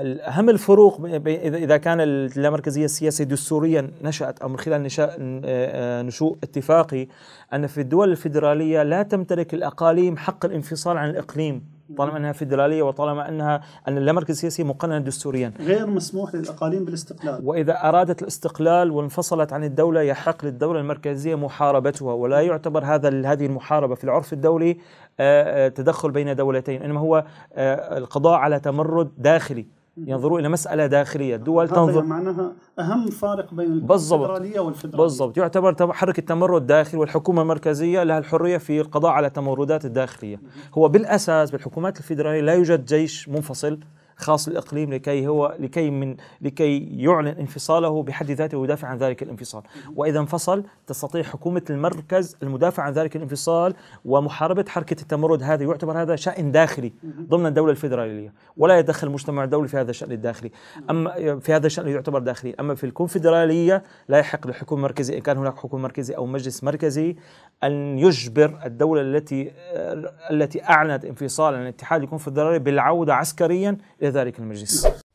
أهم الفروق إذا كان اللامركزية السياسية دستوريا نشأت أو من خلال آه، آه، نشوء اتفاقي أن في الدول الفيدرالية لا تمتلك الأقاليم حق الانفصال عن الإقليم طالما انها فيدراليه وطالما انها ان اللامركزيه السياسيه مقننه دستوريا غير مسموح للاقاليم بالاستقلال واذا ارادت الاستقلال وانفصلت عن الدوله يحق للدوله المركزيه محاربتها ولا يعتبر هذا هذه المحاربه في العرف الدولي آه، تدخل بين دولتين انما هو القضاء على تمرد داخلي ينظروا الى مساله داخليه الدول تنظر معناها اهم فارق بين بالضبط بالضبط يعتبر حركه التمرد الداخلي والحكومه المركزيه لها الحريه في القضاء على التمردات الداخليه هو بالاساس بالحكومات الفيدراليه لا يوجد جيش منفصل خاص للإقليم لكي هو لكي من لكي يعلن انفصاله بحد ذاته ويدافع عن ذلك الانفصال وإذا انفصل تستطيع حكومة المركز المدافع عن ذلك الانفصال ومحاربة حركة التمرد هذا يعتبر هذا شأن داخلي ضمن الدولة الفيدرالية ولا يتدخل المجتمع الدولي في هذا الشأن الداخلي أما في هذا الشأن يعتبر داخلي أما في الكونفدرالية لا يحق للحكومة المركزية إن كان هناك حكومه مركزي أو مجلس مركزي أن يجبر الدولة التي التي أعلنت انفصالا عن الاتحاد الكونفدرالي بالعودة عسكريا إلى ذلك المجلس